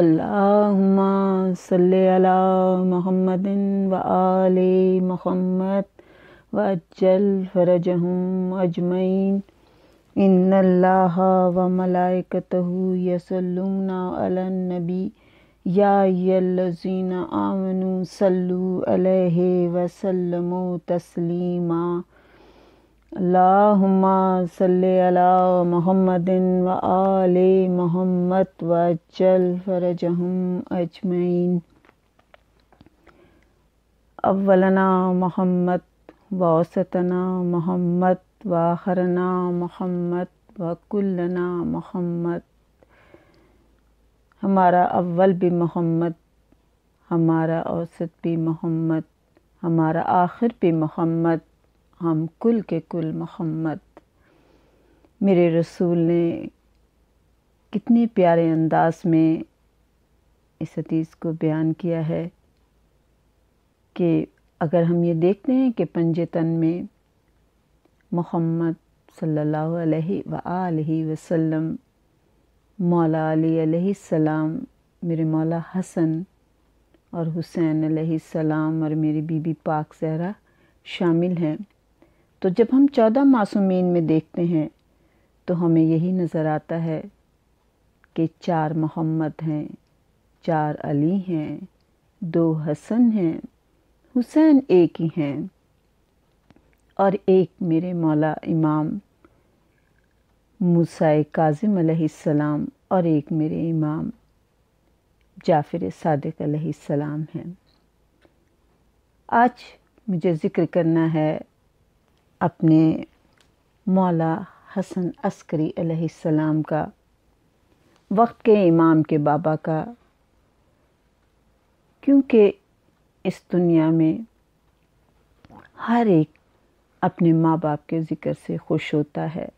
अल्लाहुम्मा सल्ले अला मोहम्मदिन व आले मोहम्मद व अज्जल फरजहम अजमैन इन अल्लाह व मलाइकतहु यसल्लुना अलन नबी या यल्लजीना आमनु सल्लु अलैहि अल्लाहुम्मा सल्ले अला मोहम्मदिन व आले मोहम्मद व चल फरजहम अजमैन अव्वलना मोहम्मद वौसतना मोहम्मद व आखरना मोहम्मद व कुल्लना मोहम्मद हमारा अव्वल भी मोहम्मद हमारा औसत भी मोहम्मद हमारा आखिर भी मोहम्मद हम कुल के कुल मोहम्मद मेरे रसूल ने कितने प्यारे अंदाज में इस हदीस को बयान किया है कि अगर हम ये देखते हैं कि पंजे तन में मोहम्मद सल्लल्लाहु अलैहि अलैहि वसल्लम मौला अली सलाम मेरे मौला हसन और हुसैन सलाम और मेरी बीबी पाक जहरा शामिल हैं तो जब हम चौदह मासूमीन में देखते हैं तो हमें यही नज़र आता है कि चार मोहम्मद हैं चार अली हैं दो हसन हैं हुसैन एक ही हैं और एक मेरे मौला इमाम मूसा काजिम सलाम और एक मेरे इमाम जाफिर सादक सलाम हैं आज मुझे ज़िक्र करना है अपने मौला हसन अस्करी सलाम का वक्त के इमाम के बाबा का क्योंकि इस दुनिया में हर एक अपने माँ बाप के ज़िक्र से खुश होता है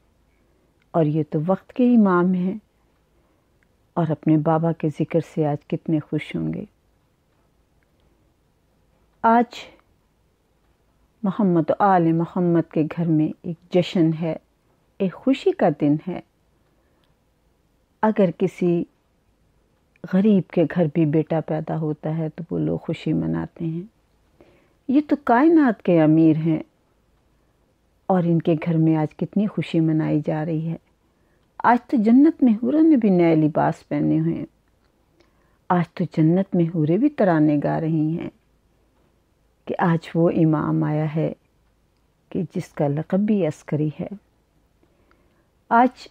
और ये तो वक्त के इमाम हैं और अपने बाबा के ज़िक्र से आज कितने खुश होंगे आज मोहम्मद आल मोहम्मद के घर में एक जश्न है एक खुशी का दिन है अगर किसी गरीब के घर भी बेटा पैदा होता है तो वो लोग खुशी मनाते हैं ये तो कायनात के अमीर हैं और इनके घर में आज कितनी खुशी मनाई जा रही है आज तो जन्नत में हुरों ने भी नए लिबास पहने हुए हैं आज तो जन्नत में हुरे भी तराने गा रही हैं कि आज वो इमाम आया है कि जिसका लकब भी अस्करी है आज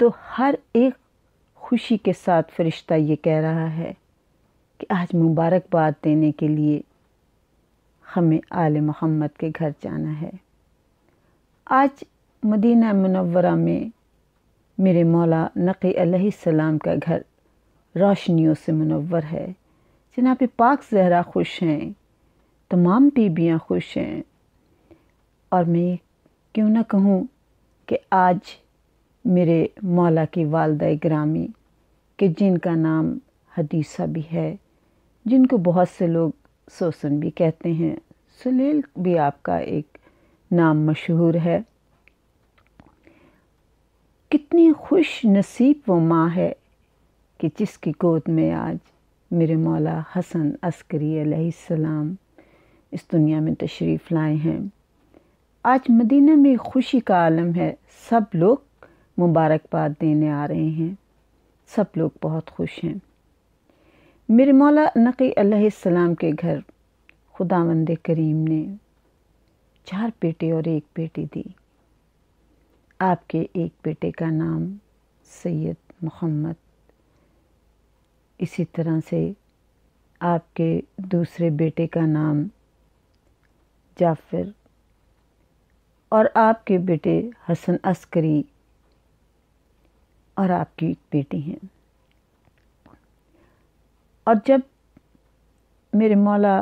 तो हर एक खुशी के साथ फरिश्ता ये कह रहा है कि आज मुबारकबाद देने के लिए हमें आल मोहम्मद के घर जाना है आज मदीना मनवरा में मेरे मौला नक़ी अलैहिस्सलाम का घर रोशनियों से मनवर है जनाब पाक जहरा खुश हैं तमाम बीबियाँ खुश हैं और मैं क्यों ना कहूँ कि आज मेरे मौला की वालदा ग्रामी कि जिनका नाम हदीसा भी है जिनको बहुत से लोग सोसन भी कहते हैं सुलेल भी आपका एक नाम मशहूर है कितनी खुश नसीब वो माँ है कि जिसकी गोद में आज मेरे मौला हसन अस्करी सलाम इस दुनिया में तशरीफ़ लाए हैं आज मदीना में खुशी का आलम है सब लोग मुबारकबाद देने आ रहे हैं सब लोग बहुत खुश हैं मेरे मौला नकी सलाम के घर खुदा करीम ने चार बेटे और एक बेटी दी आपके एक बेटे का नाम सैयद मोहम्मद इसी तरह से आपके दूसरे बेटे का नाम जाफ़िर और आपके बेटे हसन अस्करी और आपकी बेटी हैं और जब मेरे मौला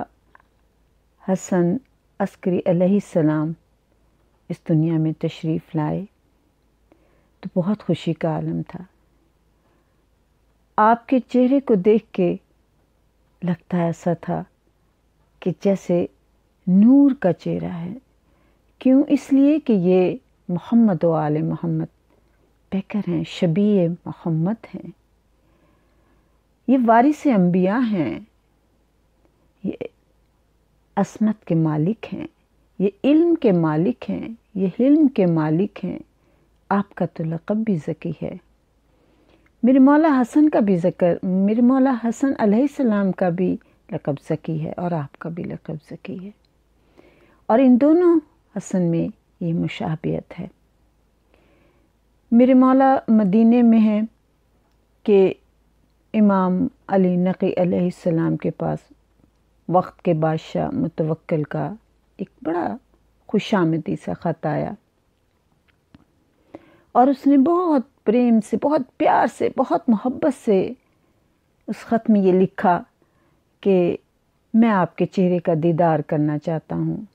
हसन अस्करी सलाम इस दुनिया में तशरीफ़ लाए तो बहुत खुशी का आलम था आपके चेहरे को देख के लगता ऐसा था कि जैसे नूर का चेहरा है क्यों इसलिए कि ये मोहम्मद आल मोहम्मद पैकर हैं शबी मोहम्मद हैं ये वारिस अम्बिया हैं ये असमत के मालिक हैं ये इल्म के मालिक हैं ये हिल्म के मालिक हैं आपका तो लक़ब भी ज़की है मेरे मौला हसन का भी ज़िक्र मेरे मौला हसन सलाम का भी लक़ब ज़की है और आपका भी लक़ब ज़की है और इन दोनों हसन में ये मुशाबियत है मेरे मौला मदीने में है कि इमाम अली नकी अलैहिस्सलाम के पास वक्त के बादशाह मुतवक्ल का एक बड़ा खुशामदी सा ख़त आया और उसने बहुत प्रेम से बहुत प्यार से बहुत मोहब्बत से उस ख़त में ये लिखा कि मैं आपके चेहरे का दीदार करना चाहता हूँ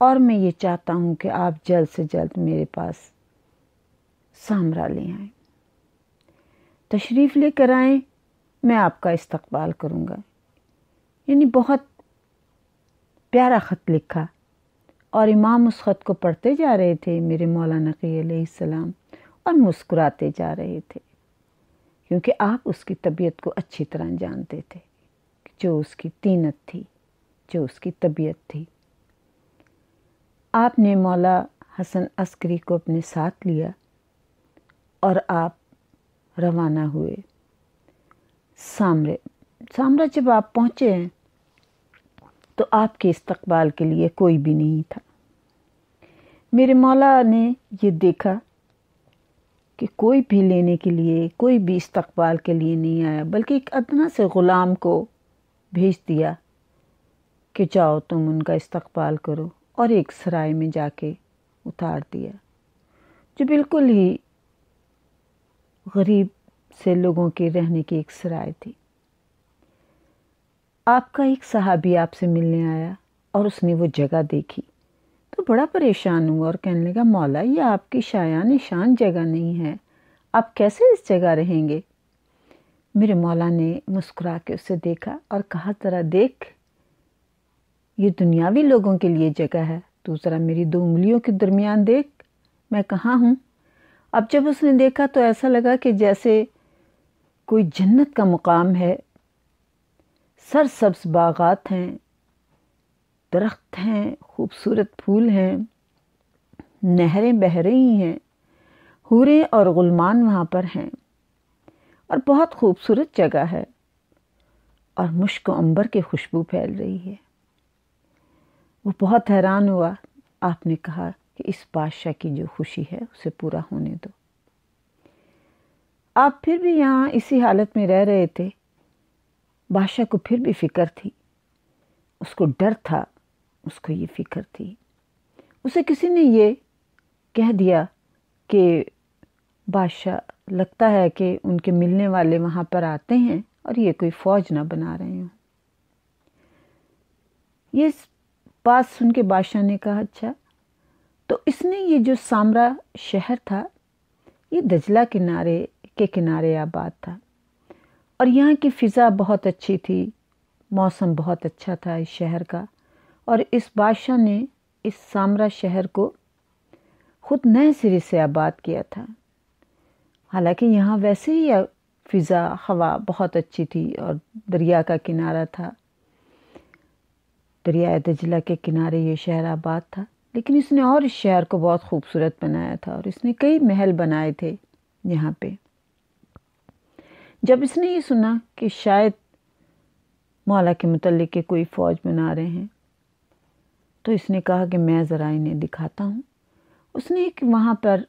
और मैं ये चाहता हूँ कि आप जल्द से जल्द मेरे पास सामरा ले आए तशरीफ़ लेकर आए मैं आपका इस्तकबाल करूँगा यानी बहुत प्यारा ख़त लिखा और इमाम उस ख़त को पढ़ते जा रहे थे मेरे मौलाना सलाम और मुस्कुराते जा रहे थे क्योंकि आप उसकी तबीयत को अच्छी तरह जानते थे जो उसकी तीनत थी जो उसकी तबीयत थी आपने मौला हसन अस्करी को अपने साथ लिया और आप रवाना हुए सामरे सामरा जब आप पहुँचे हैं तो आपके इस्तकबाल के लिए कोई भी नहीं था मेरे मौला ने ये देखा कि कोई भी लेने के लिए कोई भी इस्तकबाल के लिए नहीं आया बल्कि एक अदना से ग़ुलाम को भेज दिया कि जाओ तुम उनका इस्तकबाल करो और एक सराय में जाके उतार दिया जो बिल्कुल ही गरीब से लोगों के रहने की एक सराय थी आपका एक सहाबी आपसे मिलने आया और उसने वो जगह देखी तो बड़ा परेशान हुआ और कहने लगा मौला ये आपकी शाया निशान जगह नहीं है आप कैसे इस जगह रहेंगे मेरे मौला ने मुस्कुरा के उसे देखा और कहा तरह देख ये दुनियावी लोगों के लिए जगह है दूसरा मेरी दो उंगलियों के दरमियान देख मैं कहाँ हूँ अब जब उसने देखा तो ऐसा लगा कि जैसे कोई जन्नत का मुकाम है सब्स बागात हैं दरख्त हैं खूबसूरत फूल हैं नहरें बह रही हैं हूरें और गुलमान वहाँ पर हैं और बहुत खूबसूरत जगह है और मुश्क अंबर की खुशबू फैल रही है वो बहुत हैरान हुआ आपने कहा कि इस बादशाह की जो खुशी है उसे पूरा होने दो आप फिर भी यहाँ इसी हालत में रह रहे थे बादशाह को फिर भी फिक्र थी उसको डर था उसको ये फिक्र थी उसे किसी ने ये कह दिया कि बादशाह लगता है कि उनके मिलने वाले वहाँ पर आते हैं और ये कोई फौज ना बना रहे हों ये बात सुन के बादशाह ने कहा अच्छा तो इसने ये जो सामरा शहर था ये दजला किनारे के किनारे आबाद था और यहाँ की फ़िज़ा बहुत अच्छी थी मौसम बहुत अच्छा था इस शहर का और इस बादशाह ने इस सामरा शहर को खुद नए सिरे से आबाद किया था हालांकि यहाँ वैसे ही फ़िज़ा हवा बहुत अच्छी थी और दरिया का किनारा था दरिया दजला के किनारे ये शहर आबाद था लेकिन इसने और इस शहर को बहुत खूबसूरत बनाया था और इसने कई महल बनाए थे यहाँ पे जब इसने ये सुना कि शायद मौला के मतलब के कोई फ़ौज बना रहे हैं तो इसने कहा कि मैं ज़रा इन्हें दिखाता हूँ उसने एक वहाँ पर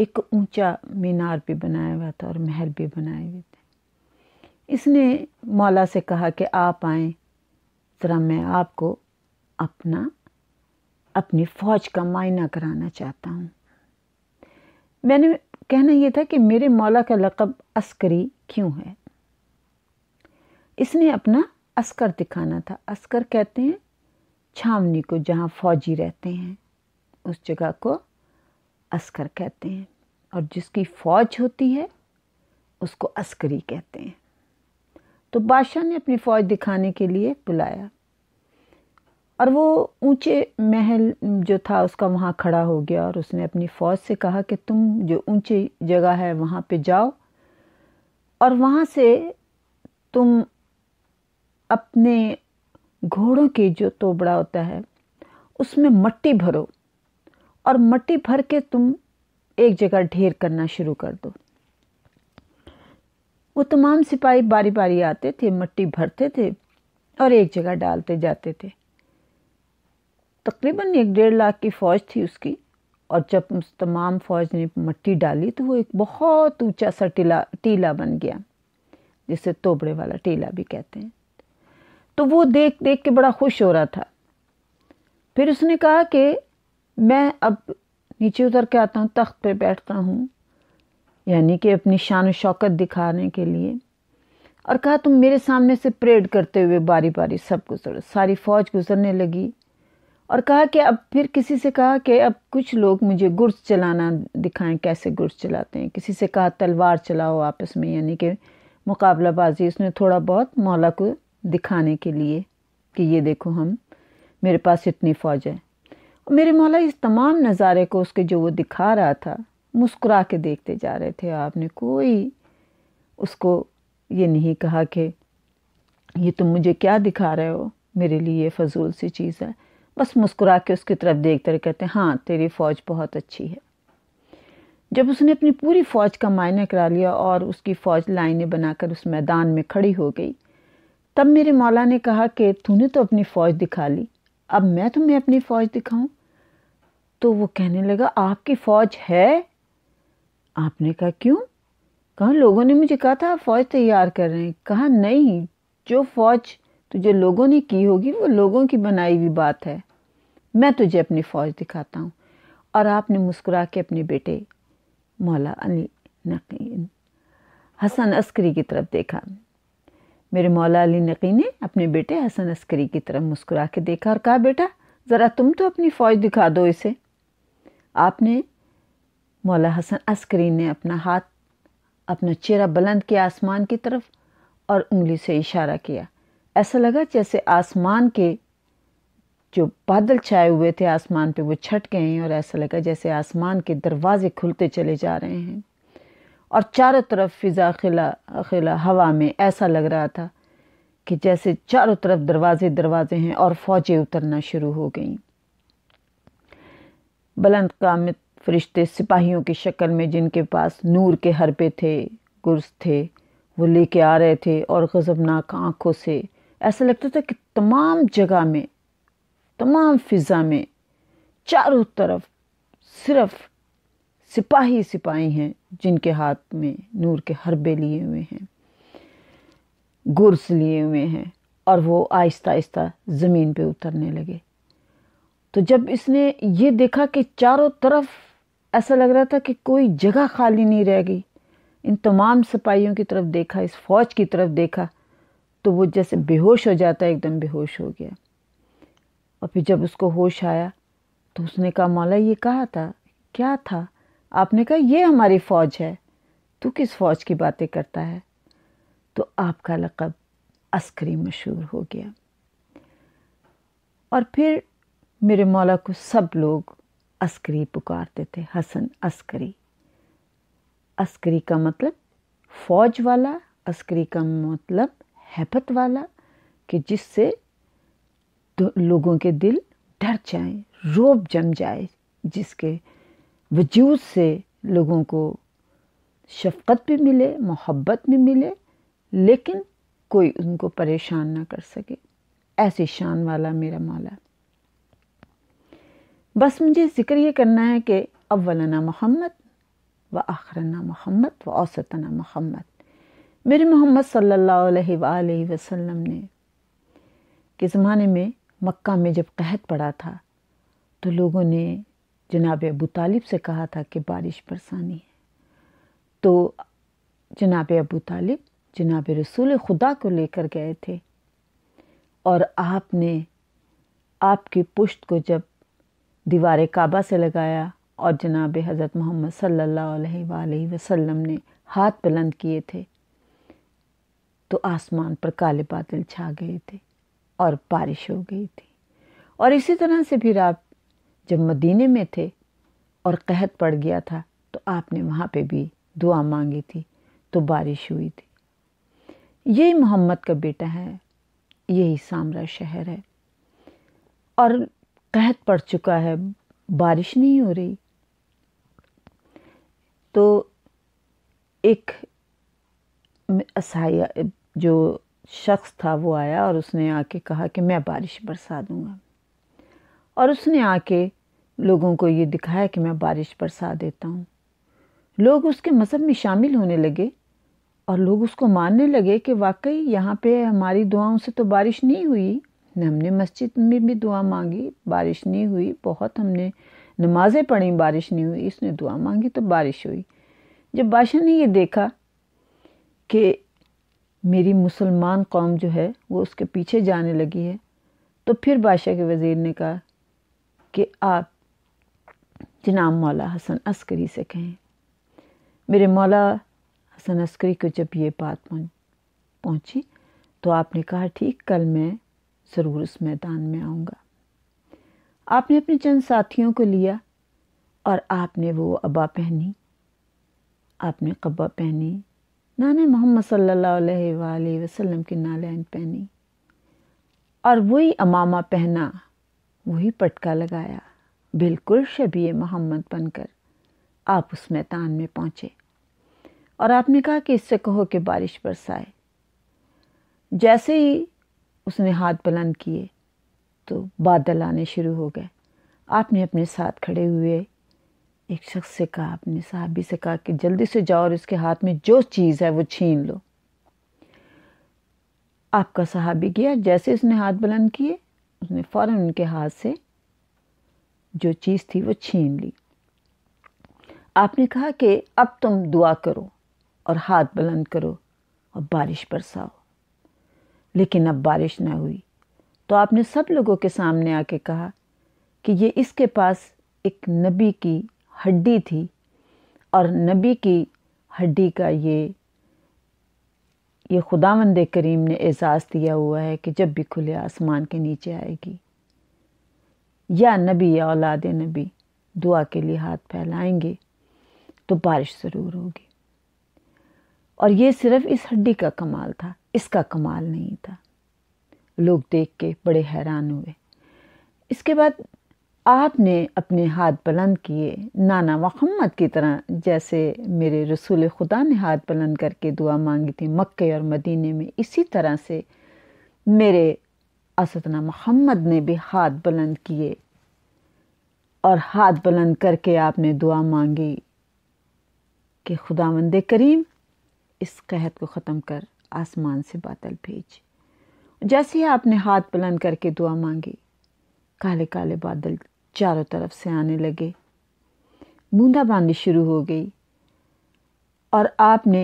एक ऊंचा मीनार भी बनाया हुआ था और महल भी बनाए हुए थे इसने मौला से कहा कि आप आएँ तरह मैं आपको अपना अपनी फ़ौज का मायना कराना चाहता हूँ मैंने कहना यह था कि मेरे मौला का लक़ब अस्करी क्यों है इसने अपना अस्कर दिखाना था अस्कर कहते हैं छावनी को जहाँ फौजी रहते हैं उस जगह को अस्कर कहते हैं और जिसकी फौज होती है उसको अस्करी कहते हैं तो बादशाह ने अपनी फ़ौज दिखाने के लिए बुलाया और वो ऊंचे महल जो था उसका वहाँ खड़ा हो गया और उसने अपनी फ़ौज से कहा कि तुम जो ऊंची जगह है वहाँ पे जाओ और वहाँ से तुम अपने घोड़ों की जो तोबड़ा होता है उसमें मट्टी भरो और मट्टी भर के तुम एक जगह ढेर करना शुरू कर दो वो तमाम सिपाही बारी बारी आते थे मट्टी भरते थे और एक जगह डालते जाते थे तकरीबन एक डेढ़ लाख की फ़ौज थी उसकी और जब उस तमाम फ़ौज ने मट्टी डाली तो वो एक बहुत ऊंचा सा टीला टीला बन गया जिसे तोबड़े वाला टीला भी कहते हैं तो वो देख देख के बड़ा खुश हो रहा था फिर उसने कहा कि मैं अब नीचे उतर के आता हूँ तख्त पे बैठता हूँ यानी कि अपनी शान शौकत दिखाने के लिए और कहा तुम मेरे सामने से परेड करते हुए बारी बारी सब गुजर सारी फौज गुजरने लगी और कहा कि अब फिर किसी से कहा कि अब कुछ लोग मुझे गुर्स चलाना दिखाएं कैसे गुड़ चलाते हैं किसी से कहा तलवार चलाओ आपस में यानी कि मुकाबलाबाजी उसने थोड़ा बहुत मौला को दिखाने के लिए कि ये देखो हम मेरे पास इतनी फ़ौज है और मेरे मौला इस तमाम नज़ारे को उसके जो वो दिखा रहा था मुस्कुरा के देखते जा रहे थे आपने कोई उसको ये नहीं कहा कि ये तुम मुझे क्या दिखा रहे हो मेरे लिए ये फजूल सी चीज़ है बस मुस्कुरा के उसकी तरफ देखते रहे कहते हाँ तेरी फ़ौज बहुत अच्छी है जब उसने अपनी पूरी फ़ौज का मायना करा लिया और उसकी फ़ौज लाइनें बनाकर उस मैदान में खड़ी हो गई तब मेरे मौला ने कहा कि तूने तो अपनी फ़ौज दिखा ली अब मैं तुम्हें अपनी फ़ौज दिखाऊं तो वो कहने लगा आपकी फ़ौज है आपने कहा क्यों कहा लोगों ने मुझे कहा था फ़ौज तैयार कर रहे हैं कहा नहीं जो फ़ौज तुझे लोगों ने की होगी वो लोगों की बनाई हुई बात है मैं तुझे अपनी फ़ौज दिखाता हूँ और आपने मुस्कुरा के अपने बेटे मौला अली नकीन हसन अस्करी की तरफ देखा मेरे मौला अली नकी ने अपने बेटे हसन अस्करी की तरफ मुस्कुरा के देखा और कहा बेटा ज़रा तुम तो अपनी फ़ौज दिखा दो इसे आपने मौला हसन अस्करी ने अपना हाथ अपना चेहरा बुलंद किया आसमान की तरफ और उंगली से इशारा किया ऐसा लगा जैसे आसमान के जो बादल छाए हुए थे आसमान पे वो छट गए हैं और ऐसा लगा जैसे आसमान के दरवाजे खुलते चले जा रहे हैं और चारों तरफ फिज़ा खिला खिला हवा में ऐसा लग रहा था कि जैसे चारों तरफ दरवाजे दरवाजे हैं और फौजें उतरना शुरू हो गई बुलंद कामित फरिश्ते सिपाहियों की शक्ल में जिनके पास नूर के हरपे थे गुर्स थे वो लेके आ रहे थे और गज़बनाक आँखों से ऐसा लगता था कि तमाम जगह में तमाम फिज़ा में चारों तरफ सिर्फ सिपाही सिपाही हैं जिनके हाथ में नूर के हरबे लिए हुए हैं गुर्स लिए हुए हैं और वो आहिस्ता आहिस्ता ज़मीन पे उतरने लगे तो जब इसने ये देखा कि चारों तरफ ऐसा लग रहा था कि कोई जगह खाली नहीं रह गई इन तमाम सिपाहियों की तरफ देखा इस फौज की तरफ देखा तो वो जैसे बेहोश हो जाता एकदम बेहोश हो गया और फिर जब उसको होश आया तो उसने कहा मौला ये कहा था क्या था आपने कहा ये हमारी फ़ौज है तू किस फ़ौज की बातें करता है तो आपका लक़ब अस्करी मशहूर हो गया और फिर मेरे मौला को सब लोग अस्करी पुकारते थे हसन अस्करी अस्करी का मतलब फौज वाला अस्करी का मतलब हैपत वाला कि जिससे लोगों के दिल डर जाए रोब जम जाए जिसके वजूद से लोगों को शफकत भी मिले मोहब्बत भी मिले लेकिन कोई उनको परेशान ना कर सके ऐसी शान वाला मेरा मौला बस मुझे ज़िक्र ये करना है कि अवलना मोहम्मद व आखरना मोहम्मद व औसतना मोहम्मद मेरे मोहम्मद सल्लल्लाहु अलैहि वसल्लम ने के ज़माने में मक्का में जब कहत पड़ा था तो लोगों ने जनाब अबू तालिब से कहा था कि बारिश बरसानी है तो जनाब अबू तालिब जनाब रसूल खुदा को लेकर गए थे और आपने आपकी पुश्त को जब दीवार काबा से लगाया और जनाब हज़रत मोहम्मद सल्ला वसम ने हाथ बुलंद किए थे तो आसमान पर काले बादल छा गए थे और बारिश हो गई थी और इसी तरह से फिर आप जब मदीने में थे और कहत पड़ गया था तो आपने वहाँ पे भी दुआ मांगी थी तो बारिश हुई थी यही मोहम्मद का बेटा है यही सामरा शहर है और कहत पड़ चुका है बारिश नहीं हो रही तो एक असहाय जो शख्स था वो आया और उसने आके कहा कि मैं बारिश बरसा दूंगा और उसने आके लोगों को ये दिखाया कि मैं बारिश बरसा देता हूँ लोग उसके मज़हब में शामिल होने लगे और लोग उसको मानने लगे कि वाकई यहाँ पे हमारी दुआओं से तो बारिश नहीं हुई हमने मस्जिद में भी दुआ मांगी बारिश नहीं हुई बहुत हमने नमाज़ें पढ़ी बारिश नहीं हुई इसने दुआ मांगी तो बारिश हुई जब बादशाह ने ये देखा कि मेरी मुसलमान कौम जो है वो उसके पीछे जाने लगी है तो फिर बादशाह के वज़ीर ने कहा कि आप जनाब मौला हसन अस्करी से कहें मेरे मौला हसन अस्करी को जब ये बात पहुंची तो आपने कहा ठीक कल मैं ज़रूर उस मैदान में आऊँगा आपने अपने चंद साथियों को लिया और आपने वो अबा पहनी आपने कब्बा पहनी नाना मोहम्मद सल्ला वसलम के की नालैन पहनी और वही अमामा पहना वही पटका लगाया बिल्कुल शबी मोहम्मद बनकर आप उस मैदान में पहुँचे और आपने कहा कि इससे कहो कि बारिश बरसाए जैसे ही उसने हाथ बुलंद किए तो बादल आने शुरू हो गए आपने अपने साथ खड़े हुए एक शख्स से कहा अपने साहबी से कहा कि जल्दी से जाओ और इसके हाथ में जो चीज़ है वो छीन लो आपका साहबी गया जैसे उसने हाथ बुलंद किए उसने फ़ौर उनके हाथ से जो चीज़ थी वो छीन ली आपने कहा कि अब तुम दुआ करो और हाथ बुलंद करो और बारिश बरसाओ लेकिन अब बारिश ना हुई तो आपने सब लोगों के सामने आके कहा कि ये इसके पास एक नबी की हड्डी थी और नबी की हड्डी का ये ये खुदावंद करीम ने एजाज़ दिया हुआ है कि जब भी खुले आसमान के नीचे आएगी या नबी या औलाद नबी दुआ के लिए हाथ फैलाएंगे तो बारिश ज़रूर होगी और ये सिर्फ इस हड्डी का कमाल था इसका कमाल नहीं था लोग देख के बड़े हैरान हुए इसके बाद आपने अपने हाथ बुलंद किए नाना मोहम्मद की तरह जैसे मेरे रसूल खुदा ने हाथ बुलंद करके दुआ मांगी थी मक्के और मदीने में इसी तरह से मेरे असदना मोहम्मद ने भी हाथ बुलंद किए और हाथ बुलंद करके आपने दुआ मांगी कि खुदा मंद करीम इस कहत को ख़त्म कर आसमान से बादल भेज जैसे ही आपने हाथ बुलंद करके दुआ मांगी काले काले बादल चारों तरफ से आने लगे बूंदाबांदी शुरू हो गई और आपने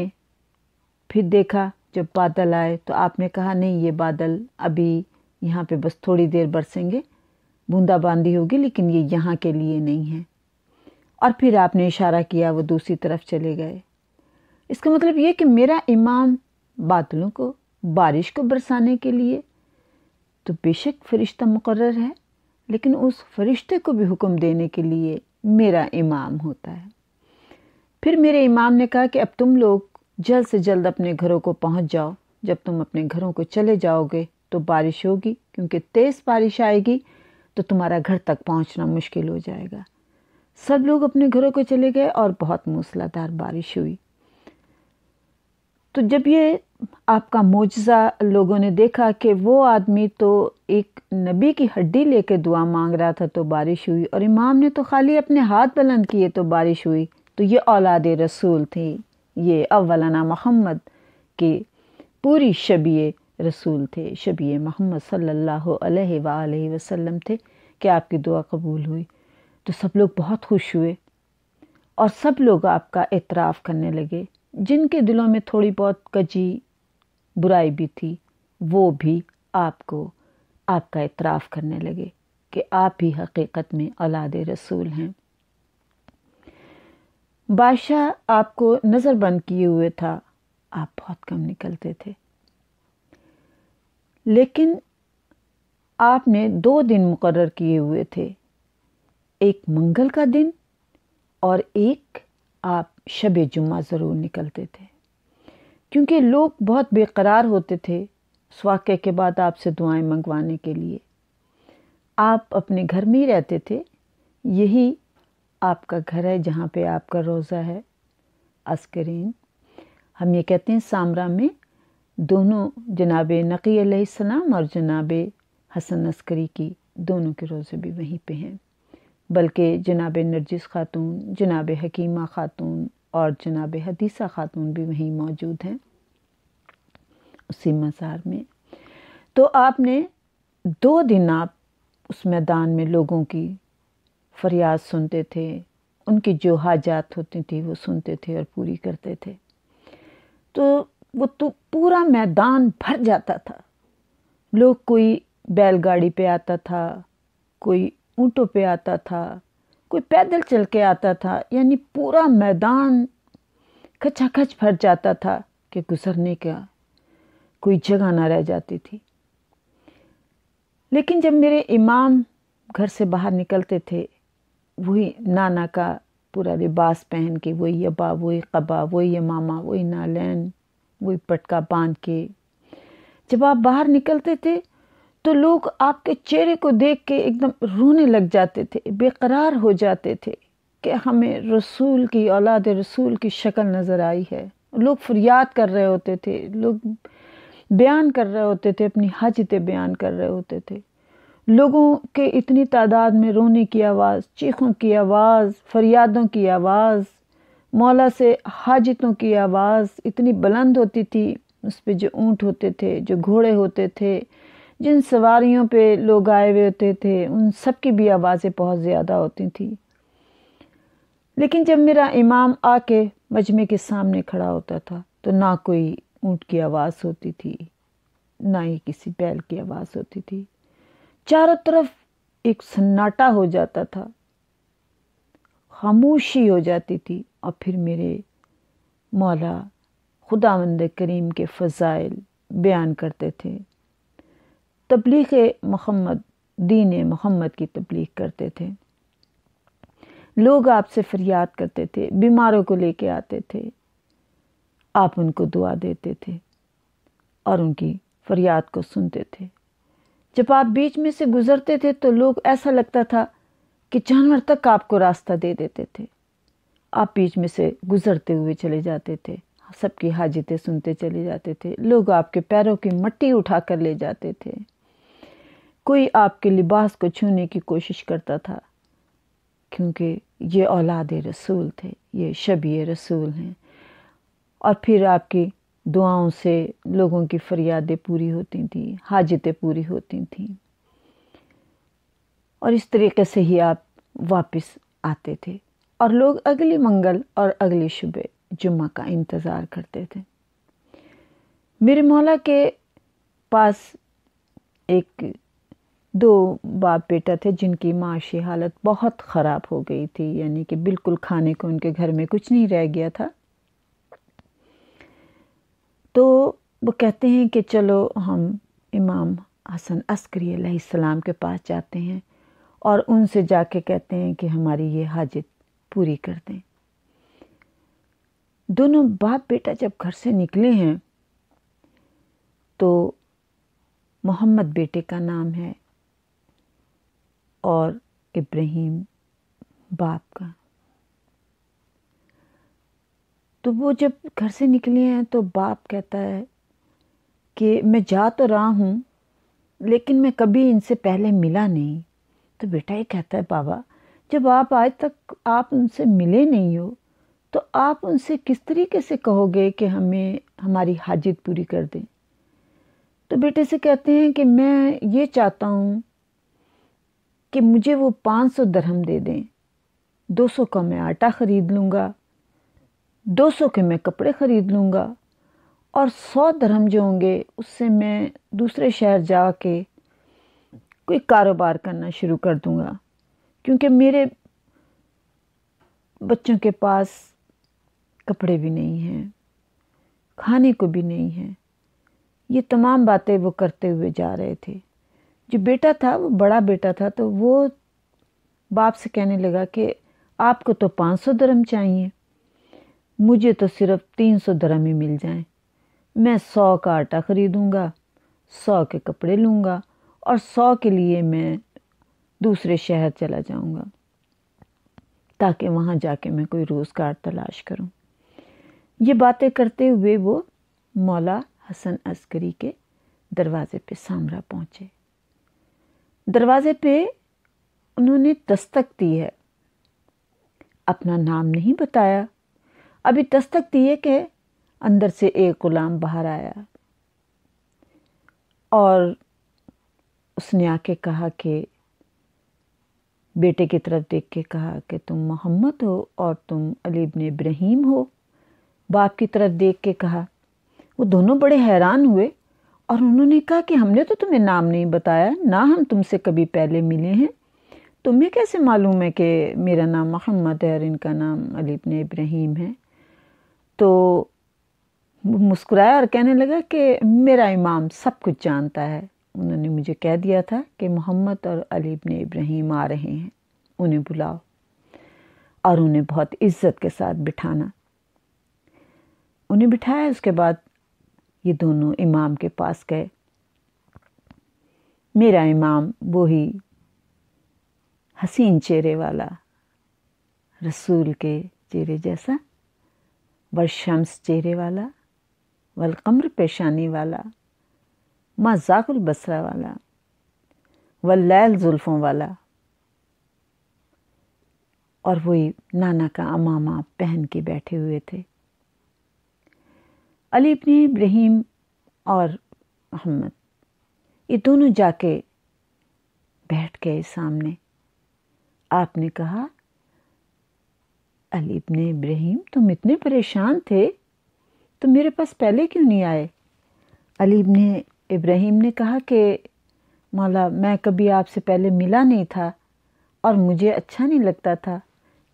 फिर देखा जब बादल आए तो आपने कहा नहीं ये बादल अभी यहाँ पे बस थोड़ी देर बरसेंगे बूंदाबांदी होगी लेकिन ये यहाँ के लिए नहीं है और फिर आपने इशारा किया वो दूसरी तरफ चले गए इसका मतलब ये कि मेरा ईमान बादलों को बारिश को बरसाने के लिए तो बेशक फरिश्ता मुकर है लेकिन उस फरिश्ते को भी हुक्म देने के लिए मेरा इमाम होता है फिर मेरे इमाम ने कहा कि अब तुम लोग जल्द से जल्द अपने घरों को पहुंच जाओ जब तुम अपने घरों को चले जाओगे तो बारिश होगी क्योंकि तेज़ बारिश आएगी तो तुम्हारा घर तक पहुंचना मुश्किल हो जाएगा सब लोग अपने घरों को चले गए और बहुत मूसलाधार बारिश हुई तो जब ये आपका मुआजा लोगों ने देखा कि वो आदमी तो एक नबी की हड्डी लेके दुआ मांग रहा था तो बारिश हुई और इमाम ने तो खाली अपने हाथ बुलंद किए तो बारिश हुई तो ये औलाद रसूल थी ये अवलाना मोहम्मद की पूरी शबी रसूल थे शबी मोहम्मद सल्लल्लाहु अलैहि वसल्लम थे कि आपकी दुआ कबूल हुई तो सब लोग बहुत खुश हुए और सब लोग आपका एतराफ़ करने लगे जिनके दिलों में थोड़ी बहुत कजी बुराई भी थी वो भी आपको आपका इतराफ़ करने लगे कि आप ही हकीकत में औलाद रसूल हैं बादशाह आपको नज़रबंद किए हुए था आप बहुत कम निकलते थे लेकिन आपने दो दिन मुकर किए हुए थे एक मंगल का दिन और एक आप शब जुम्मा ज़रूर निकलते थे क्योंकि लोग बहुत बेकरार होते थे उस वाक़े के बाद आपसे दुआएं मंगवाने के लिए आप अपने घर में ही रहते थे यही आपका घर है जहाँ पे आपका रोज़ा है अस्करीन हम ये कहते हैं सामरा में दोनों जनाब नकी सलाम और जनाब हसन अस्करी की दोनों के रोज़े भी वहीं पे हैं बल्कि जनाब नरजिस ख़ातून जनाब हकीमा ख़ातून और जनाब हदीसा ख़ातून भी वहीं मौजूद हैं उसी मज़ार में तो आपने दो दिन आप उस मैदान में लोगों की फरियाद सुनते थे उनकी जो हाजात होती थी वो सुनते थे और पूरी करते थे तो वो तो पूरा मैदान भर जाता था लोग कोई बैलगाड़ी पे आता था कोई ऊँटों पे आता था कोई पैदल चल के आता था यानी पूरा मैदान खचाखच भर जाता था कि गुजरने का कोई जगह ना रह जाती थी लेकिन जब मेरे इमाम घर से बाहर निकलते थे वही नाना का पूरा लिबास पहन के वही अबा वही कबा वही मामा वही नालैन वही पटका बांध के जब आप बाहर निकलते थे तो लोग आपके चेहरे को देख के एकदम रोने लग जाते थे बेकरार हो जाते थे कि हमें रसूल की औलाद रसूल की शक्ल नज़र आई है लोग फरियाद कर रहे होते थे लोग बयान कर रहे होते थे अपनी हाजतें बयान कर रहे होते थे लोगों के इतनी तादाद में रोने की आवाज़ चीखों की आवाज़ फरियादों की आवाज़ मौला से हाजतों की आवाज़ इतनी बुलंद होती थी उस पर जो ऊँट होते थे जो घोड़े होते थे जिन सवारियों पे लोग आए हुए होते थे उन सब की भी आवाज़ें बहुत ज़्यादा होती थी लेकिन जब मेरा इमाम आके मजमे के सामने खड़ा होता था तो ना कोई ऊँट की आवाज़ होती थी ना ही किसी बैल की आवाज़ होती थी चारों तरफ एक सन्नाटा हो जाता था खामोशी हो जाती थी और फिर मेरे मौला खुदा मंद करीम के फ़ज़ाइल बयान करते थे तबलीग मोहम्मद दीन मोहम्मद की तबलीग करते थे लोग आपसे फरियाद करते थे बीमारों को लेके आते थे आप उनको दुआ देते थे और उनकी फरियाद को सुनते थे जब आप बीच में से गुजरते थे तो लोग ऐसा लगता था कि जानवर तक आपको रास्ता दे देते थे आप बीच में से गुजरते हुए चले जाते थे सबकी हाजतें सुनते चले जाते थे लोग आपके पैरों की मट्टी उठा कर ले जाते थे कोई आपके लिबास को छूने की कोशिश करता था क्योंकि ये औलाद रसूल थे ये शबी रसूल हैं और फिर आपकी दुआओं से लोगों की फरियादें पूरी होती थी हाजतें पूरी होती थी और इस तरीके से ही आप वापस आते थे और लोग अगली मंगल और अगले शुबे जुम्मा का इंतज़ार करते थे मेरे मौला के पास एक दो बाप बेटा थे जिनकी माशी हालत बहुत ख़राब हो गई थी यानी कि बिल्कुल खाने को उनके घर में कुछ नहीं रह गया था तो वो कहते हैं कि चलो हम इमाम हसन अस्करी सलाम के पास जाते हैं और उनसे जाके कहते हैं कि हमारी ये हाजत पूरी कर दें दोनों बाप बेटा जब घर से निकले हैं तो मोहम्मद बेटे का नाम है और इब्राहिम बाप का तो वो जब घर से निकले हैं तो बाप कहता है कि मैं जा तो रहा हूँ लेकिन मैं कभी इनसे पहले मिला नहीं तो बेटा ये कहता है बाबा जब आप आज तक आप उनसे मिले नहीं हो तो आप उनसे किस तरीके से कहोगे कि हमें हमारी हाजत पूरी कर दें तो बेटे से कहते हैं कि मैं ये चाहता हूँ कि मुझे वो पाँच सौ दरहम दे दें दो सौ का मैं आटा ख़रीद लूँगा दो सौ के मैं कपड़े ख़रीद लूँगा और सौ दरहम जो होंगे उससे मैं दूसरे शहर जा के कोई कारोबार करना शुरू कर दूँगा क्योंकि मेरे बच्चों के पास कपड़े भी नहीं हैं खाने को भी नहीं है ये तमाम बातें वो करते हुए जा रहे थे जो बेटा था वो बड़ा बेटा था तो वो बाप से कहने लगा कि आपको तो 500 दरम चाहिए मुझे तो सिर्फ 300 दरम ही मिल जाए मैं सौ का आटा ख़रीदूँगा सौ के कपड़े लूँगा और सौ के लिए मैं दूसरे शहर चला जाऊँगा ताकि वहाँ जाके मैं कोई रोज़गार तलाश करूँ ये बातें करते हुए वो मौला हसन अस्करी के दरवाज़े पे सामरा पहुँचे दरवाजे पे उन्होंने दस्तक दी है अपना नाम नहीं बताया अभी दस्तक दिए के अंदर से एक गुलाम बाहर आया और उसने आके कहा कि बेटे की तरफ देख के कहा कि तुम मोहम्मद हो और तुम अली इब्न इब्राहिम हो बाप की तरफ देख के कहा वो दोनों बड़े हैरान हुए और उन्होंने कहा कि हमने तो तुम्हें नाम नहीं बताया ना हम तुमसे कभी पहले मिले हैं तुम्हें कैसे मालूम है कि मेरा नाम मोहम्मद है और इनका नाम अलीबन इबन इब्राहिम है तो मुस्कुराया और कहने लगा कि मेरा इमाम सब कुछ जानता है उन्होंने मुझे कह दिया था कि मोहम्मद और अलीबन इबन इब्राहिम आ रहे हैं उन्हें बुलाओ और उन्हें बहुत इज्जत के साथ बिठाना उन्हें बिठाया उसके बाद ये दोनों इमाम के पास गए मेरा इमाम वो ही हसीन चेहरे वाला रसूल के चेहरे जैसा वल चेहरे वाला वलकमर पेशानी वाला मजाकुल बसरा वाला वल्लैल जुल्फ़ों वाला और वही नाना का अमामा पहन के बैठे हुए थे अली इबन इब्राहिम और मोहम्मद ये दोनों जाके बैठ गए सामने आपने कहा अली इबन इब्राहिम तुम इतने परेशान थे तो मेरे पास पहले क्यों नहीं आए अली इबन इब्राहिम ने कहा कि मौला मैं कभी आपसे पहले मिला नहीं था और मुझे अच्छा नहीं लगता था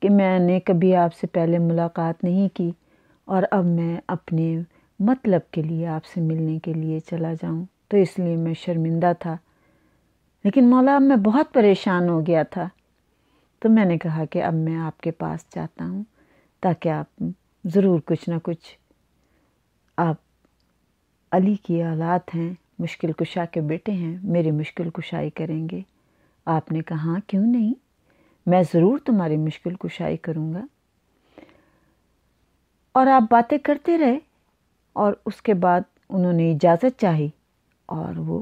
कि मैंने कभी आपसे पहले मुलाकात नहीं की और अब मैं अपने मतलब के लिए आपसे मिलने के लिए चला जाऊं तो इसलिए मैं शर्मिंदा था लेकिन मौला मैं बहुत परेशान हो गया था तो मैंने कहा कि अब मैं आपके पास जाता हूँ ताकि आप ज़रूर कुछ ना कुछ आप अली की आलात हैं मुश्किल कुशा के बेटे हैं मेरी मुश्किल कुशाई करेंगे आपने कहा क्यों नहीं मैं ज़रूर तुम्हारी मुश्किल कुशाई करूँगा और आप बातें करते रहे और उसके बाद उन्होंने इजाज़त चाही और वो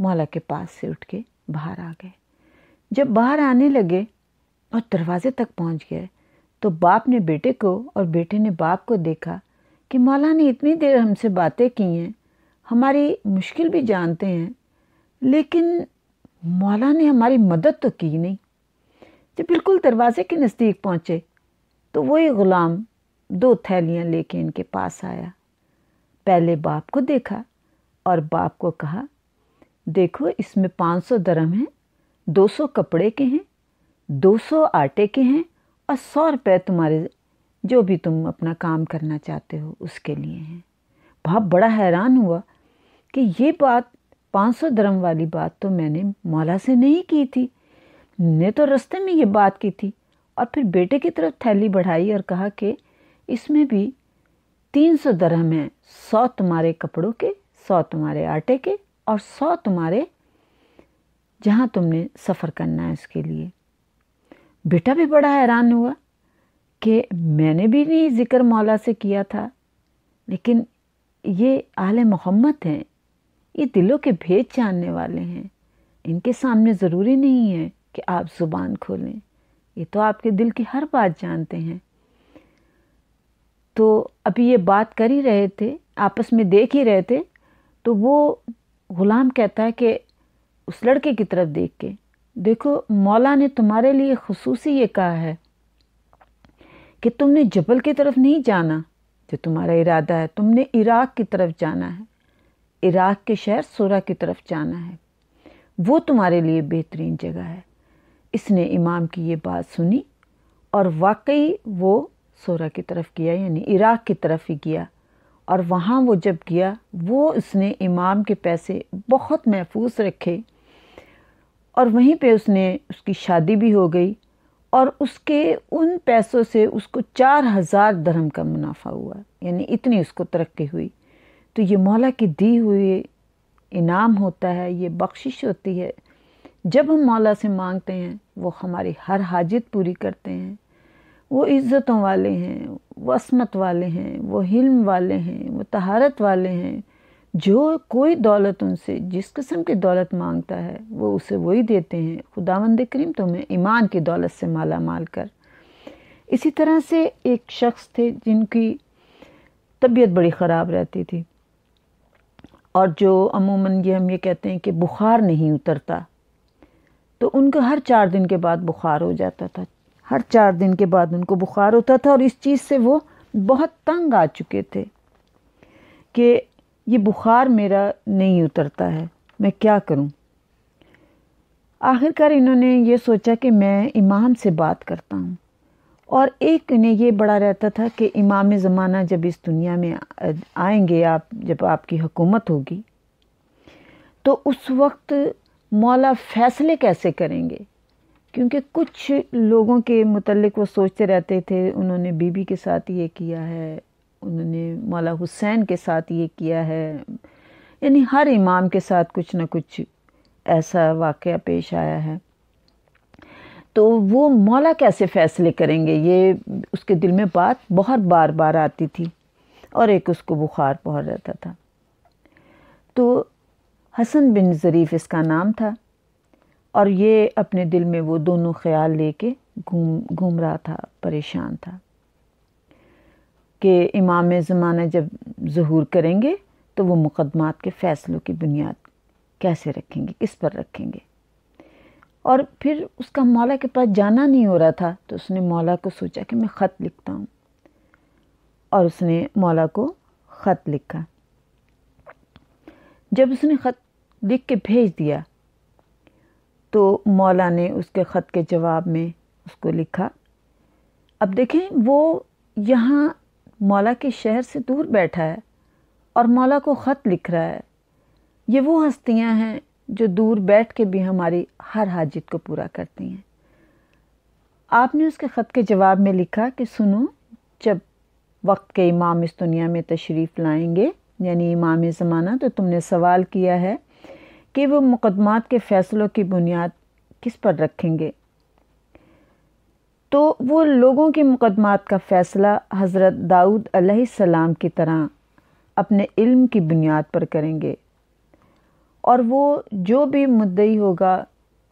मौला के पास से उठ के बाहर आ गए जब बाहर आने लगे और दरवाज़े तक पहुंच गए तो बाप ने बेटे को और बेटे ने बाप को देखा कि मौला ने इतनी देर हमसे बातें की हैं हमारी मुश्किल भी जानते हैं लेकिन मौला ने हमारी मदद तो की नहीं जब बिल्कुल दरवाज़े के नज़दीक पहुँचे तो वही ग़ुलाम दो थैलियाँ लेके इनके पास आया पहले बाप को देखा और बाप को कहा देखो इसमें 500 सौ दरम हैं सौ कपड़े के हैं 200 आटे के हैं और सौ रुपये तुम्हारे जो भी तुम अपना काम करना चाहते हो उसके लिए हैं बाप बड़ा हैरान हुआ कि ये बात 500 सौ दरम वाली बात तो मैंने मौला से नहीं की थी ने तो रस्ते में ये बात की थी और फिर बेटे की तरफ थैली बढ़ाई और कहा कि इसमें भी तीन सौ दरहम है सौ तुम्हारे कपड़ों के सौ तुम्हारे आटे के और सौ तुम्हारे जहाँ तुमने सफ़र करना है उसके लिए बेटा भी बड़ा हैरान हुआ कि मैंने भी नहीं ज़िक्र मौला से किया था लेकिन ये आल मोहम्मद हैं ये दिलों के भेद जानने वाले हैं इनके सामने ज़रूरी नहीं है कि आप ज़ुबान खोलें ये तो आपके दिल की हर बात जानते हैं तो अभी ये बात कर ही रहे थे आपस में देख ही रहे थे तो वो गुलाम कहता है कि उस लड़के की तरफ देख के देखो मौला ने तुम्हारे लिए खसूसी ये कहा है कि तुमने जबल की तरफ नहीं जाना जो तुम्हारा इरादा है तुमने इराक की तरफ जाना है इराक के शहर सोरा की तरफ जाना है वो तुम्हारे लिए बेहतरीन जगह है इसने इमाम की ये बात सुनी और वाकई वो सोरा की तरफ किया यानी इराक़ की तरफ ही किया और वहाँ वो जब गया वो उसने इमाम के पैसे बहुत महफूज रखे और वहीं पे उसने उसकी शादी भी हो गई और उसके उन पैसों से उसको चार हज़ार धर्म का मुनाफा हुआ यानी इतनी उसको तरक्की हुई तो ये मौला की दी हुई इनाम होता है ये बख्शिश होती है जब हम मौला से मांगते हैं वो हमारी हर हाजत पूरी करते हैं वो इज़्ज़तों वाले हैं वो असमत वाले हैं वो हिल्म वाले हैं वो तहारत वाले हैं जो कोई दौलत उनसे जिस किस्म की दौलत मांगता है वो उसे वही देते हैं खुदावंद करीम तुम्हें तो ईमान की दौलत से माला माल कर इसी तरह से एक शख्स थे जिनकी तबीयत बड़ी ख़राब रहती थी और जो अमूमन ये हम ये कहते हैं कि बुखार नहीं उतरता तो उनका हर चार दिन के बाद बुखार हो जाता था हर चार दिन के बाद उनको बुखार होता था और इस चीज़ से वो बहुत तंग आ चुके थे कि ये बुखार मेरा नहीं उतरता है मैं क्या करूं? आखिरकार इन्होंने ये सोचा कि मैं इमाम से बात करता हूं। और एक इन्हें ये बड़ा रहता था कि इमाम ज़माना जब इस दुनिया में आएंगे आप जब आपकी हुकूमत होगी तो उस वक्त मौला फैसले कैसे करेंगे क्योंकि कुछ लोगों के मतलब वो सोचते रहते थे उन्होंने बीबी के साथ ये किया है उन्होंने मौला हुसैन के साथ ये किया है यानी हर इमाम के साथ कुछ ना कुछ ऐसा वाक़ पेश आया है तो वो मौला कैसे फ़ैसले करेंगे ये उसके दिल में बात बहुत बार बार आती थी और एक उसको बुखार पहुँच रहता था तो हसन बिन ज़रीफ़ इसका नाम था और ये अपने दिल में वो दोनों ख्याल लेके घूम घूम रहा था परेशान था कि इमाम ज़माना जब जहूर करेंगे तो वो मुकदमात के फ़ैसलों की बुनियाद कैसे रखेंगे किस पर रखेंगे और फिर उसका मौला के पास जाना नहीं हो रहा था तो उसने मौला को सोचा कि मैं ख़त लिखता हूँ और उसने मौला को ख़त लिखा जब उसने ख़त लिख के भेज दिया तो मौला ने उसके ख़त के जवाब में उसको लिखा अब देखें वो यहाँ मौला के शहर से दूर बैठा है और मौला को ख़त लिख रहा है ये वो हस्तियाँ हैं जो दूर बैठ के भी हमारी हर हाजत को पूरा करती हैं आपने उसके ख़त के जवाब में लिखा कि सुनो जब वक्त के इमाम इस दुनिया में तशरीफ़ लाएंगे यानी इमाम ज़माना तो तुमने सवाल किया है कि वो मुकदमात के फ़ैसलों की बुनियाद किस पर रखेंगे तो वो लोगों के मुकदमात का फ़ैसला हज़रत दाऊद सलाम की तरह अपने इल्म की बुनियाद पर करेंगे और वो जो भी मुद्दई होगा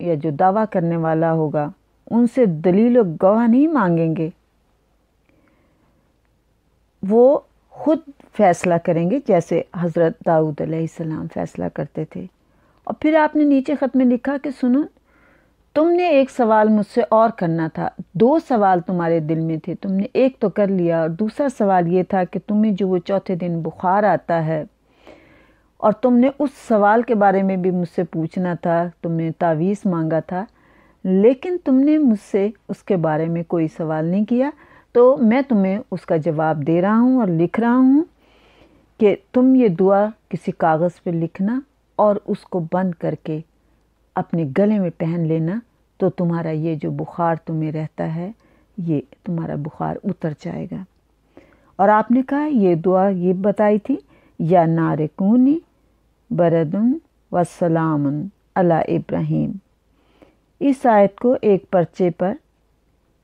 या जो दावा करने वाला होगा उनसे दलील और गवाह नहीं मांगेंगे वो खुद फ़ैसला करेंगे जैसे हज़रत दाऊद सलाम फ़ैसला करते थे और फिर आपने नीचे ख़त में लिखा कि सुनो तुमने एक सवाल मुझसे और करना था दो सवाल तुम्हारे दिल में थे तुमने एक तो कर लिया और दूसरा सवाल ये था कि तुम्हें जो वो चौथे दिन बुखार आता है और तुमने उस सवाल के बारे में भी मुझसे पूछना था तुमने तावीज़ मांगा था लेकिन तुमने मुझसे उसके बारे में कोई सवाल नहीं किया तो मैं तुम्हें उसका जवाब दे रहा हूँ और लिख रहा हूँ कि तुम ये दुआ किसी कागज़ पर लिखना और उसको बंद करके अपने गले में पहन लेना तो तुम्हारा ये जो बुखार तुम्हें रहता है ये तुम्हारा बुखार उतर जाएगा और आपने कहा ये दुआ ये बताई थी या नारकूनी बरदम वसलामन अला इब्राहिम इस आयत को एक पर्चे पर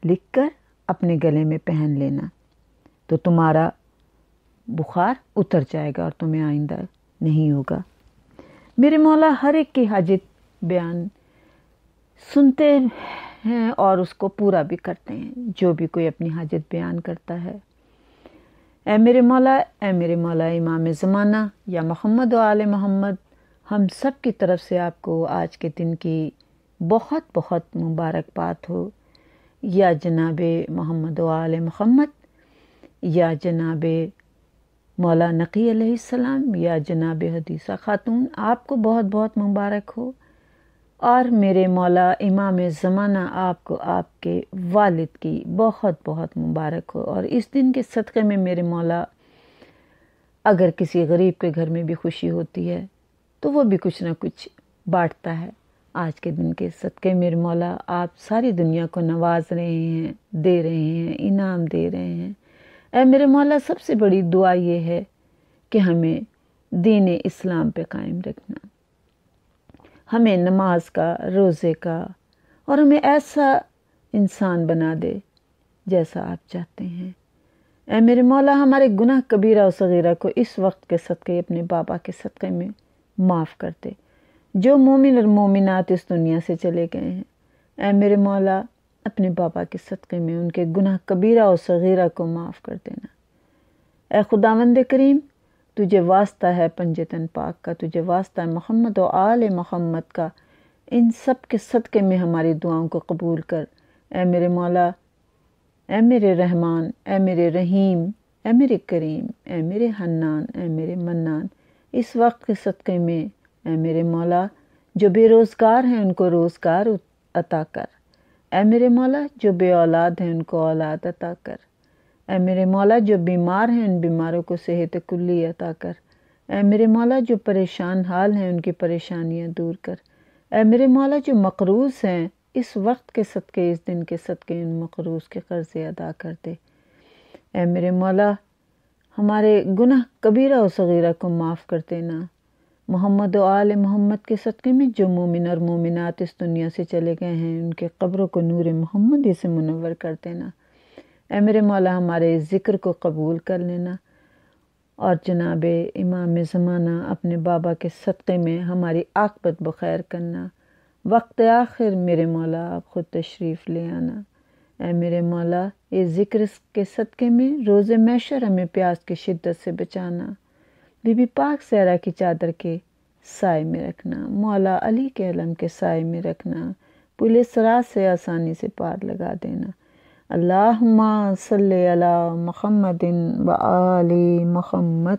लिखकर अपने गले में पहन लेना तो तुम्हारा बुखार उतर जाएगा और तुम्हें आइंदा नहीं होगा मेरे मौला हर एक की हाजित बयान सुनते हैं और उसको पूरा भी करते हैं जो भी कोई अपनी हाजत बयान करता है ए मेरे मौला ए मेरे मौला इमाम ज़माना या मोहम्मद आल मोहम्मद हम सब की तरफ से आपको आज के दिन की बहुत बहुत मुबारकबाद हो या जनाब मोहम्मद आल मोहम्मद या जनाब मौला नकी सलाम या जनाब हदीसा ख़ातून आपको बहुत बहुत मुबारक हो और मेरे मौला इमाम ज़माना आपको आपके वालिद की बहुत बहुत मुबारक हो और इस दिन के सदक़े में मेरे मौला अगर किसी गरीब के घर में भी खुशी होती है तो वो भी कुछ ना कुछ बांटता है आज के दिन के सदक़े मेरे मौला आप सारी दुनिया को नवाज रहे हैं दे रहे हैं इनाम दे रहे हैं ए मेरे मौला सबसे बड़ी दुआ ये है कि हमें दीन इस्लाम पे कायम रखना हमें नमाज का रोज़े का और हमें ऐसा इंसान बना दे जैसा आप चाहते हैं ऐ मेरे मौला हमारे गुनाह कबीरा और सगीरा को इस वक्त के सदक़े अपने बाबा के सदक़े में माफ़ कर दे जो मोमिन और मोमिनात इस दुनिया से चले गए हैं ए मेरे मौला अपने बाबा के सदक़े में उनके गुनाह कबीरा और सगीरा को माफ़ कर देना ए खुदावंद करीम तुझे वास्ता है पंजतन पाक का तुझे वास्ता है मोहम्मद और आल मोहम्मद का इन सब के सदक़े में हमारी दुआओं को कबूल कर ए मेरे मौला ए मेरे रहमान ए मेरे रहीम ए मेरे करीम ए मेरे हन्नान ए मेरे मन्नान इस वक्त के सदक़े में ए मेरे मौला जो बेरोज़गार हैं उनको रोज़गार अता कर ए मेरे मौला जो बे औलाद हैं उनको औलाद अता कर ए मेरे मौला जो बीमार हैं उन बीमारों को सेहत कुल्ली अता कर ए मेरे मौला जो परेशान हाल हैं उनकी परेशानियां दूर कर ए मेरे मौला जो मकरूज हैं इस वक्त के सदक़े इस दिन के सदक़े उन मकरूज के कर्ज़े अदा कर दे ए मेरे मौला हमारे गुनाह कबीरा और सगीरा को माफ़ कर देना मोहम्मद आल मोहम्मद के सदक़े में जो मोमिन और मोमिनत इस दुनिया से चले गए हैं उनके कब्रों को नूर मोहम्मद से मुनवर कर देना ए मेरे मौला हमारे ज़िक्र को कबूल कर लेना और जनाब इमाम ज़माना अपने बाबा के सदक़े में हमारी आकबत बखैर करना वक्त आखिर मेरे मौला आप ख़ुद तशरीफ़ ले आना ए मेरे मौला ये ज़िक्र के सदक़े में रोज़ मैशर हमें प्यास की शिद्दत से बचाना बीबी पाक सहरा की चादर के साय में रखना मौला अली के अलम के साय में रखना पुलिस रात से आसानी से पार लगा देना अल्लाह अला महमदिन व आल महमद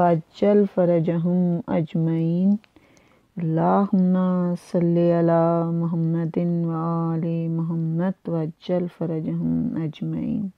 वाजल फ़रजहम अजमैन अल्लाह सल्ला महमदिन व आल महमद वाजल फ़रजहम अजमैन